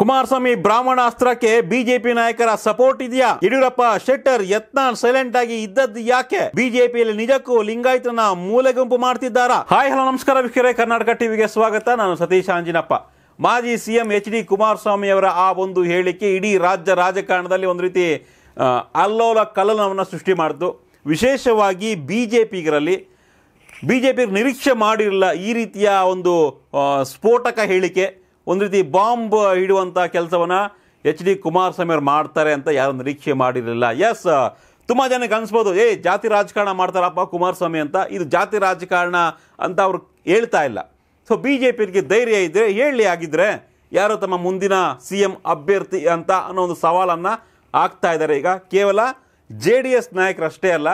ಕುಮಾರಸ್ವಾಮಿ ಬ್ರಾಹ್ಮಣ ಅಸ್ತ್ರಕ್ಕೆ ಬಿಜೆಪಿ ನಾಯಕರ ಸಪೋರ್ಟ್ ಇದೆಯಾ ಯಡಿಯೂರಪ್ಪ ಶೆಟ್ಟರ್ ಯತ್ನ ಸೈಲೆಂಟ್ ಆಗಿ ಇದ್ದದ್ದು ಯಾಕೆ ಬಿಜೆಪಿಯಲ್ಲಿ ನಿಜಕ್ಕೂ ಲಿಂಗಾಯತನ ಮೂಲೆ ಗುಂಪು ಮಾಡ್ತಿದ್ದಾರಾ ಹಾಯ್ ಹಲೋ ನಮಸ್ಕಾರ ವೀಕ್ಷಕರೇ ಕರ್ನಾಟಕ ಟಿವಿಗೆ ಸ್ವಾಗತ ನಾನು ಸತೀಶ್ ಅಂಜಿನಪ್ಪ ಮಾಜಿ ಸಿಎಂ ಎಚ್ ಡಿ ಕುಮಾರಸ್ವಾಮಿ ಅವರ ಆ ಒಂದು ಹೇಳಿಕೆ ಇಡೀ ರಾಜ್ಯ ರಾಜಕಾರಣದಲ್ಲಿ ಒಂದು ರೀತಿ ಅಲ್ಲೋಲ ಕಲನವನ್ನು ಸೃಷ್ಟಿ ಮಾಡಿತು ವಿಶೇಷವಾಗಿ ಬಿಜೆಪಿಗರಲ್ಲಿ ಬಿಜೆಪಿ ನಿರೀಕ್ಷೆ ಮಾಡಿರಲ್ಲ ಈ ರೀತಿಯ ಒಂದು ಸ್ಫೋಟಕ ಹೇಳಿಕೆ ಒಂದು ರೀತಿ ಬಾಂಬ್ ಇಡುವಂಥ ಕೆಲಸವನ್ನು ಎಚ್ ಡಿ ಕುಮಾರಸ್ವಾಮಿ ಅವರು ಮಾಡ್ತಾರೆ ಅಂತ ಯಾರು ನಿರೀಕ್ಷೆ ಮಾಡಿರಲಿಲ್ಲ ಎಸ್ ತುಂಬ ಜನಕ್ಕೆ ಅನಿಸ್ಬೋದು ಏ ಜಾತಿ ರಾಜಕಾರಣ ಮಾಡ್ತಾರಪ್ಪ ಕುಮಾರಸ್ವಾಮಿ ಅಂತ ಇದು ಜಾತಿ ರಾಜಕಾರಣ ಅಂತ ಅವ್ರು ಹೇಳ್ತಾ ಇಲ್ಲ ಸೊ ಬಿ ಜೆ ಪಿಗೆ ಧೈರ್ಯ ಇದ್ದರೆ ಹೇಳಿ ಆಗಿದ್ದರೆ ಯಾರು ತಮ್ಮ ಮುಂದಿನ ಸಿ ಎಂ ಅಭ್ಯರ್ಥಿ ಅಂತ ಅನ್ನೋ ಒಂದು ಸವಾಲನ್ನು ಆಗ್ತಾ ಇದ್ದಾರೆ ಈಗ ಕೇವಲ ಜೆ ಡಿ ಎಸ್ ನಾಯಕರಷ್ಟೇ ಅಲ್ಲ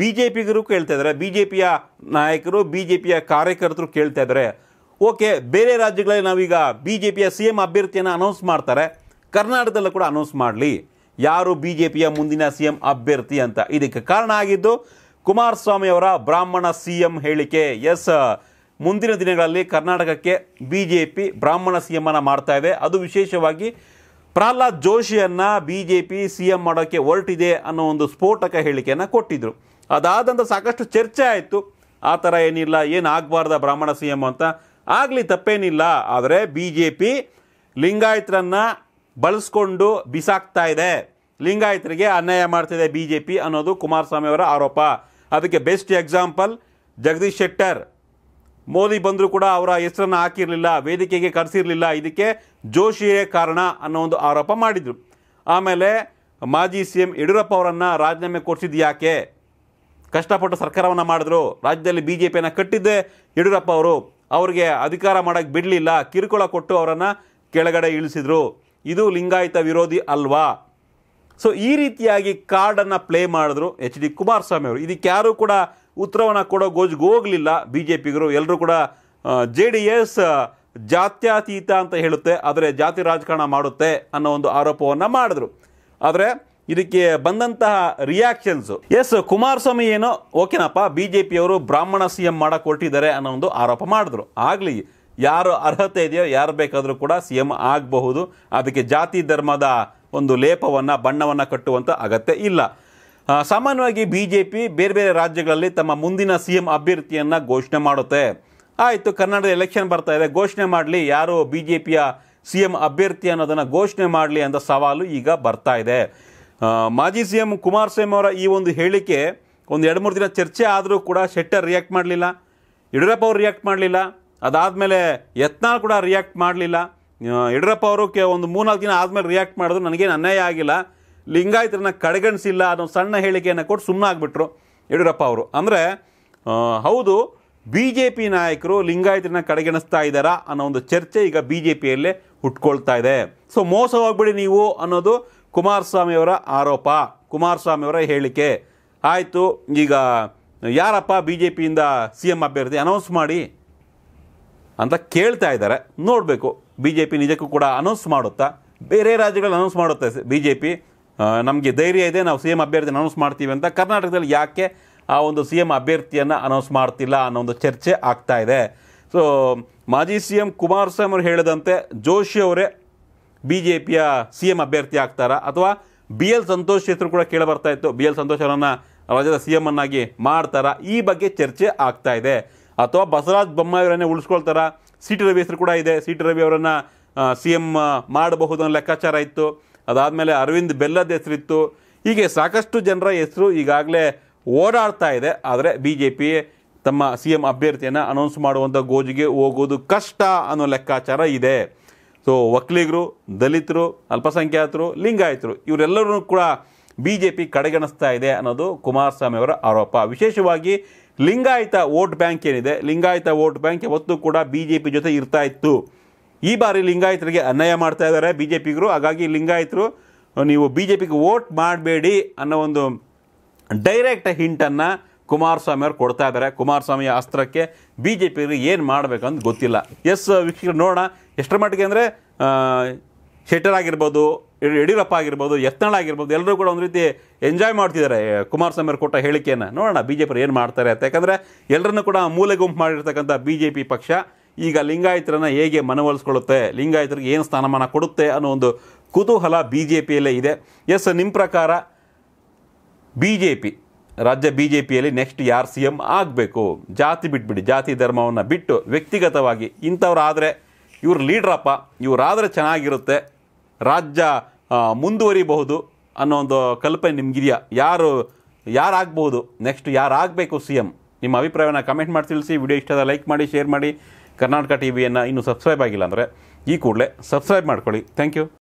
ಬಿ ಜೆ ಪಿಗರು ಕೇಳ್ತಾ ಇದ್ದಾರೆ ಬಿ ಜೆ ಪಿಯ ನಾಯಕರು ಬಿ ಜೆ ಪಿಯ ಕಾರ್ಯಕರ್ತರು ಕೇಳ್ತಾ ಇದ್ದಾರೆ ಓಕೆ ಬೇರೆ ರಾಜ್ಯಗಳಲ್ಲಿ ನಾವೀಗ ಬಿ ಜೆ ಪಿಯ ಸಿ ಎಂ ಅಭ್ಯರ್ಥಿಯನ್ನು ಅನೌನ್ಸ್ ಮಾಡ್ತಾರೆ ಕರ್ನಾಟಕದಲ್ಲೂ ಕೂಡ ಅನೌನ್ಸ್ ಮಾಡಲಿ ಯಾರು ಬಿ ಜೆ ಪಿಯ ಮುಂದಿನ ಸಿ ಎಂ ಅಭ್ಯರ್ಥಿ ಅಂತ ಇದಕ್ಕೆ ಕಾರಣ ಆಗಿದ್ದು ಕುಮಾರಸ್ವಾಮಿ ಅವರ ಬ್ರಾಹ್ಮಣ ಸಿ ಎಂ ಹೇಳಿಕೆ ಎಸ್ ಮುಂದಿನ ದಿನಗಳಲ್ಲಿ ಕರ್ನಾಟಕಕ್ಕೆ ಬಿ ಜೆ ಪಿ ಬ್ರಾಹ್ಮಣ ಸಿ ಎಂ ಅನ್ನು ಮಾಡ್ತಾ ಇದೆ ಅದು ವಿಶೇಷವಾಗಿ ಪ್ರಹ್ಲಾದ್ ಜೋಶಿಯನ್ನು B J P C M ಮಾಡೋಕ್ಕೆ ಹೊರಟಿದೆ ಅನ್ನೋ ಒಂದು ಸ್ಫೋಟಕ ಹೇಳಿಕೆಯನ್ನು ಕೊಟ್ಟಿದ್ದರು ಅದಾದಂಥ ಸಾಕಷ್ಟು ಚರ್ಚೆ ಆಯಿತು ಆ ಥರ ಏನಿಲ್ಲ ಏನು ಆಗಬಾರ್ದ ಬ್ರಾಹ್ಮಣ ಸಿ ಎಂ ಅಂತ ಆಗಲಿ ತಪ್ಪೇನಿಲ್ಲ ಆದರೆ ಬಿ ಜೆ ಪಿ ಲಿಂಗಾಯತರನ್ನು ಬಳಸ್ಕೊಂಡು ಬಿಸಾಕ್ತಾ ಇದೆ ಲಿಂಗಾಯತರಿಗೆ ಅನ್ಯಾಯ ಮಾಡ್ತಿದೆ ಬಿ ಜೆ ಪಿ ಅನ್ನೋದು ಕುಮಾರಸ್ವಾಮಿ ಅವರ ಆರೋಪ ಅದಕ್ಕೆ ಬೆಸ್ಟ್ ಎಕ್ಸಾಂಪಲ್ ಜಗದೀಶ್ ಶೆಟ್ಟರ್ ಮೋದಿ ಬಂದರೂ ಕೂಡ ಅವರ ಹೆಸರನ್ನು ಹಾಕಿರಲಿಲ್ಲ ವೇದಿಕೆಗೆ ಕರೆಸಿರಲಿಲ್ಲ ಇದಕ್ಕೆ ಜೋಶಿಯೇ ಕಾರಣ ಅನ್ನೋ ಒಂದು ಆರೋಪ ಮಾಡಿದರು ಆಮೇಲೆ ಮಾಜಿ ಸಿ ಎಂ ಯಡಿಯೂರಪ್ಪ ಅವರನ್ನು ರಾಜೀನಾಮೆ ಕೊಡಿಸಿದ್ದು ಯಾಕೆ ಕಷ್ಟಪಟ್ಟು ಸರ್ಕಾರವನ್ನು ಮಾಡಿದ್ರು ರಾಜ್ಯದಲ್ಲಿ ಬಿ ಜೆ ಪಿಯನ್ನು ಕಟ್ಟಿದ್ದೆ ಯಡಿಯೂರಪ್ಪ ಅವರು ಅವ್ರಿಗೆ ಅಧಿಕಾರ ಮಾಡೋಕ್ಕೆ ಬಿಡಲಿಲ್ಲ ಕಿರುಕುಳ ಕೊಟ್ಟು ಅವರನ್ನು ಕೆಳಗಡೆ ಇಳಿಸಿದರು ಇದು ಲಿಂಗಾಯತ ವಿರೋಧಿ ಅಲ್ವಾ ಸೊ ಈ ರೀತಿಯಾಗಿ ಕಾರ್ಡನ್ನು ಪ್ಲೇ ಮಾಡಿದ್ರು ಎಚ್ ಡಿ ಕುಮಾರಸ್ವಾಮಿ ಅವರು ಇದಕ್ಕೆ ಯಾರೂ ಕೂಡ ಉತ್ತರವನ್ನು ಕೊಡೋ ಗೋಜಿಗೆ ಹೋಗಲಿಲ್ಲ ಬಿ ಜೆ ಪಿಗರು ಎಲ್ಲರೂ ಕೂಡ ಜೆ ಡಿ ಎಸ್ ಜಾತ್ಯತೀತ ಅಂತ ಹೇಳುತ್ತೆ ಆದರೆ ಜಾತಿ ರಾಜಕಾರಣ ಮಾಡುತ್ತೆ ಅನ್ನೋ ಒಂದು ಆರೋಪವನ್ನು ಮಾಡಿದ್ರು ಆದರೆ ಇದಕ್ಕೆ ಬಂದಂತಹ ರಿಯಾಕ್ಷನ್ಸ್ ಎಸ್ ಕುಮಾರಸ್ವಾಮಿ ಏನೋ ಓಕೆನಪ್ಪ ಬಿ ಜೆ ಪಿಯವರು ಬ್ರಾಹ್ಮಣ ಸಿ ಎಂ ಮಾಡಕ್ಕೆ ಹೊರಟಿದ್ದಾರೆ ಅನ್ನೋ ಒಂದು ಆರೋಪ ಮಾಡಿದ್ರು ಆಗಲಿ ಯಾರು ಅರ್ಹತೆ ಇದೆಯೋ ಯಾರು ಬೇಕಾದರೂ ಕೂಡ ಸಿ ಎಂ ಆಗಬಹುದು ಅದಕ್ಕೆ ಜಾತಿ ಧರ್ಮದ ಒಂದು ಲೇಪವನ್ನು ಬಣ್ಣವನ್ನು ಕಟ್ಟುವಂಥ ಅಗತ್ಯ ಇಲ್ಲ ಸಾಮಾನ್ಯವಾಗಿ ಬಿ ಜೆ ಪಿ ಬೇರೆ ಬೇರೆ ರಾಜ್ಯಗಳಲ್ಲಿ ತಮ್ಮ ಮುಂದಿನ ಸಿ ಎಂ ಅಭ್ಯರ್ಥಿಯನ್ನು ಘೋಷಣೆ ಮಾಡುತ್ತೆ ಆಯಿತು ಕನ್ನಡದ ಎಲೆಕ್ಷನ್ ಬರ್ತಾ ಇದೆ ಘೋಷಣೆ ಮಾಡಲಿ ಯಾರು ಬಿ ಜೆ ಪಿಯ ಸಿ ಎಂ ಅಭ್ಯರ್ಥಿ ಅನ್ನೋದನ್ನು ಘೋಷಣೆ ಮಾಡಲಿ ಅಂತ ಸವಾಲು ಈಗ ಬರ್ತಾ ಇದೆ ಮಾಜಿ ಸಿ ಎಂ ಕುಮಾರಸ್ವಾಮಿ ಅವರ ಈ ಒಂದು ಹೇಳಿಕೆ ಒಂದು ಎರಡು ಮೂರು ದಿನ ಚರ್ಚೆ ಆದರೂ ಕೂಡ ಶೆಟ್ಟರ್ ರಿಯಾಕ್ಟ್ ಮಾಡಲಿಲ್ಲ ಯಡಿಯೂರಪ್ಪ ಅವರು ರಿಯಾಕ್ಟ್ ಮಾಡಲಿಲ್ಲ ಅದಾದಮೇಲೆ ಯತ್ನಾಳ್ ಕೂಡ ರಿಯಾಕ್ಟ್ ಮಾಡಲಿಲ್ಲ ಯಡಿಯೂರಪ್ಪ ಅವರು ಕೆ ಒಂದು ಮೂರ್ನಾಲ್ಕು ದಿನ ಆದಮೇಲೆ ರಿಯಾಕ್ಟ್ ಮಾಡಿದ್ರು ನನಗೇನು ಅನ್ಯಾಯ ಆಗಿಲ್ಲ ಲಿಂಗಾಯತರನ್ನ ಕಡೆಗಣಿಸಿಲ್ಲ ಅನ್ನೋ ಸಣ್ಣ ಹೇಳಿಕೆಯನ್ನು ಕೊಟ್ಟು ಸುಮ್ಮನಾಗ್ಬಿಟ್ರು ಯಡಿಯೂರಪ್ಪ ಅವರು ಅಂದರೆ ಹೌದು ಬಿ ಜೆ ಪಿ ನಾಯಕರು ಲಿಂಗಾಯತರನ್ನ ಕಡೆಗಣಿಸ್ತಾ ಇದ್ದಾರಾ ಅನ್ನೋ ಒಂದು ಚರ್ಚೆ ಈಗ ಬಿ ಜೆ ಪಿಯಲ್ಲೇ ಹುಟ್ಕೊಳ್ತಾ ಇದೆ ಸೊ ಮೋಸವಾಗ್ಬಿಡಿ ನೀವು ಅನ್ನೋದು ಕುಮಾರಸ್ವಾಮಿಯವರ ಆರೋಪ ಕುಮಾರಸ್ವಾಮಿಯವರ ಹೇಳಿಕೆ ಆಯಿತು ಈಗ ಯಾರಪ್ಪ ಬಿ ಜೆ ಪಿಯಿಂದ ಸಿ ಎಮ್ ಅಭ್ಯರ್ಥಿ ಅನೌನ್ಸ್ ಮಾಡಿ ಅಂತ ಕೇಳ್ತಾ ಇದ್ದಾರೆ ನೋಡಬೇಕು ಬಿ ಜೆ ಪಿ ನಿಜಕ್ಕೂ ಕೂಡ ಅನೌನ್ಸ್ ಮಾಡುತ್ತಾ ಬೇರೆ ರಾಜ್ಯಗಳಲ್ಲಿ ಅನೌನ್ಸ್ ಮಾಡುತ್ತೆ ಬಿ ಜೆ ಪಿ ನಮಗೆ ಧೈರ್ಯ ಇದೆ ನಾವು ಸಿ ಎಮ್ ಅಭ್ಯರ್ಥಿ ಅನೌನ್ಸ್ ಮಾಡ್ತೀವಿ ಅಂತ ಕರ್ನಾಟಕದಲ್ಲಿ ಯಾಕೆ ಆ ಒಂದು ಸಿ ಎಮ್ ಅಭ್ಯರ್ಥಿಯನ್ನು ಅನೌನ್ಸ್ ಮಾಡ್ತಿಲ್ಲ ಅನ್ನೋ ಒಂದು ಚರ್ಚೆ ಆಗ್ತಾ ಇದೆ ಸೊ ಮಾಜಿ ಸಿ ಎಂ ಕುಮಾರಸ್ವಾಮಿ ಅವರು ಹೇಳಿದಂತೆ ಜೋಶಿ ಅವರೇ ಬಿ ಜೆ ಪಿಯ ಸಿ ಎಂ ಅಭ್ಯರ್ಥಿ ಆಗ್ತಾರಾ ಅಥವಾ ಬಿ ಎಲ್ ಸಂತೋಷ್ ಹೆಸರು ಕೂಡ ಕೇಳಬರ್ತಾ ಇತ್ತು ಬಿ ಎಲ್ ಸಂತೋಷ್ ಅವರನ್ನು ರಾಜ್ಯದ ಸಿ ಎಮ್ ಅನ್ನಾಗಿ ಮಾಡ್ತಾರಾ ಈ ಬಗ್ಗೆ ಚರ್ಚೆ ಆಗ್ತಾ ಇದೆ ಅಥವಾ ಬಸವರಾಜ್ ಬೊಮ್ಮಾಯಿಯವರನ್ನೇ ಉಳಿಸ್ಕೊಳ್ತಾರಾ ಸಿ ಟಿ ರವಿ ಹೆಸರು ಕೂಡ ಇದೆ ಸಿ ಟಿ ರವಿ ಅವರನ್ನು ಸಿ ಎಮ್ ಮಾಡಬಹುದು ಅನ್ನೋ ಲೆಕ್ಕಾಚಾರ ಇತ್ತು ಅದಾದಮೇಲೆ ಅರವಿಂದ್ ಬೆಲ್ಲದ ಇತ್ತು ಹೀಗೆ ಸಾಕಷ್ಟು ಜನರ ಹೆಸರು ಈಗಾಗಲೇ ಓಡಾಡ್ತಾ ಇದೆ ಆದರೆ ಬಿ ಜೆ ಪಿ ತಮ್ಮ ಸಿ ಎಂ ಅಭ್ಯರ್ಥಿಯನ್ನು ಅನೌನ್ಸ್ ಮಾಡುವಂಥ ಗೋಜಿಗೆ ಹೋಗೋದು ಕಷ್ಟ ಅನ್ನೋ ಲೆಕ್ಕಾಚಾರ ಇದೆ ಸೊ ವಕಲಿಗರು ದಲಿತರು ಅಲ್ಪಸಂಖ್ಯಾತರು ಲಿಂಗಾಯತರು ಇವರೆಲ್ಲರೂ ಕೂಡ ಬಿ ಜೆ ಪಿ ಕಡೆಗಣಿಸ್ತಾ ಇದೆ ಅನ್ನೋದು ಕುಮಾರಸ್ವಾಮಿ ಅವರ ಆರೋಪ ವಿಶೇಷವಾಗಿ ಲಿಂಗಾಯತ ವೋಟ್ ಬ್ಯಾಂಕ್ ಏನಿದೆ ಲಿಂಗಾಯತ ವೋಟ್ ಬ್ಯಾಂಕ್ ಯಾವತ್ತೂ ಕೂಡ ಬಿ ಜೆ ಪಿ ಜೊತೆ ಇರ್ತಾ ಇತ್ತು ಈ ಬಾರಿ ಲಿಂಗಾಯತರಿಗೆ ಅನ್ಯಾಯ ಮಾಡ್ತಾ ಇದ್ದಾರೆ ಬಿ ಜೆ ಪಿಗರು ಹಾಗಾಗಿ ಲಿಂಗಾಯತರು ನೀವು ಬಿ ಜೆ ಪಿಗೆ ವೋಟ್ ಮಾಡಬೇಡಿ ಅನ್ನೋ ಒಂದು ಡೈರೆಕ್ಟ್ ಹಿಂಟನ್ನು ಕುಮಾರಸ್ವಾಮಿ ಅವರು ಕೊಡ್ತಾ ಇದ್ದಾರೆ ಕುಮಾರಸ್ವಾಮಿ ಅಸ್ತ್ರಕ್ಕೆ ಬಿ ಜೆ ಅವರಿಗೆ ಏನು ಮಾಡಬೇಕಂತ ಗೊತ್ತಿಲ್ಲ ಎಸ್ ವೀಕ್ಷಕರು ನೋಡೋಣ ಎಷ್ಟರ ಮಟ್ಟಿಗೆ ಅಂದರೆ ಶೆಟ್ಟರ್ ಆಗಿರ್ಬೋದು ಯಡಿಯೂರಪ್ಪ ಆಗಿರ್ಬೋದು ಯತ್ನಾಳ್ ಆಗಿರ್ಬೋದು ಎಲ್ಲರೂ ಕೂಡ ಒಂದು ರೀತಿ ಎಂಜಾಯ್ ಮಾಡ್ತಿದ್ದಾರೆ ಕುಮಾರಸ್ವಾಮಿ ಅವರು ಕೊಟ್ಟ ಹೇಳಿಕೆಯನ್ನು ನೋಡೋಣ ಬಿ ಜೆ ಅವರು ಏನು ಮಾಡ್ತಾರೆ ಅಂತ ಯಾಕಂದರೆ ಎಲ್ಲರನ್ನೂ ಕೂಡ ಮೂಲೆ ಗುಂಪು ಮಾಡಿರ್ತಕ್ಕಂಥ ಬಿ ಜೆ ಪಿ ಪಕ್ಷ ಈಗ ಲಿಂಗಾಯತರನ್ನು ಹೇಗೆ ಮನವೊಲಿಸ್ಕೊಳ್ಳುತ್ತೆ ಲಿಂಗಾಯತರಿಗೆ ಏನು ಸ್ಥಾನಮಾನ ಕೊಡುತ್ತೆ ಅನ್ನೋ ಒಂದು ಕುತೂಹಲ ಬಿ ಜೆ ಪಿಯಲ್ಲೇ ಇದೆ ಎಸ್ ನಿಮ್ಮ ಪ್ರಕಾರ ಬಿ ಜೆ ಪಿ ರಾಜ್ಯ ಬಿ ಜೆ ಪಿಯಲ್ಲಿ ನೆಕ್ಸ್ಟ್ ಯಾರು ಸಿ ಎಮ್ ಆಗಬೇಕು ಜಾತಿ ಬಿಟ್ಬಿಡಿ ಜಾತಿ ಧರ್ಮವನ್ನು ಬಿಟ್ಟು ವ್ಯಕ್ತಿಗತವಾಗಿ ಇಂಥವ್ರಾದರೆ ಇವ್ರು ಲೀಡ್ರಪ್ಪ ಇವರಾದರೆ ಚೆನ್ನಾಗಿರುತ್ತೆ ರಾಜ್ಯ ಮುಂದುವರಿಬಹುದು ಅನ್ನೋ ಒಂದು ಕಲ್ಪನೆ ನಿಮಗಿದೆಯಾ ಯಾರು ಯಾರಾಗಬಹುದು ನೆಕ್ಸ್ಟ್ ಯಾರಾಗಬೇಕು ಸಿ ಎಮ್ ನಿಮ್ಮ ಅಭಿಪ್ರಾಯವನ್ನು ಕಮೆಂಟ್ ಮಾಡಿ ತಿಳಿಸಿ ವಿಡಿಯೋ ಇಷ್ಟದ ಲೈಕ್ ಮಾಡಿ ಶೇರ್ ಮಾಡಿ ಕರ್ನಾಟಕ ಟಿ ವಿಯನ್ನು ಇನ್ನೂ ಸಬ್ಸ್ಕ್ರೈಬ್ ಆಗಿಲ್ಲ ಅಂದರೆ ಈ ಕೂಡಲೇ ಸಬ್ಸ್ಕ್ರೈಬ್ ಮಾಡ್ಕೊಳ್ಳಿ ಥ್ಯಾಂಕ್ ಯು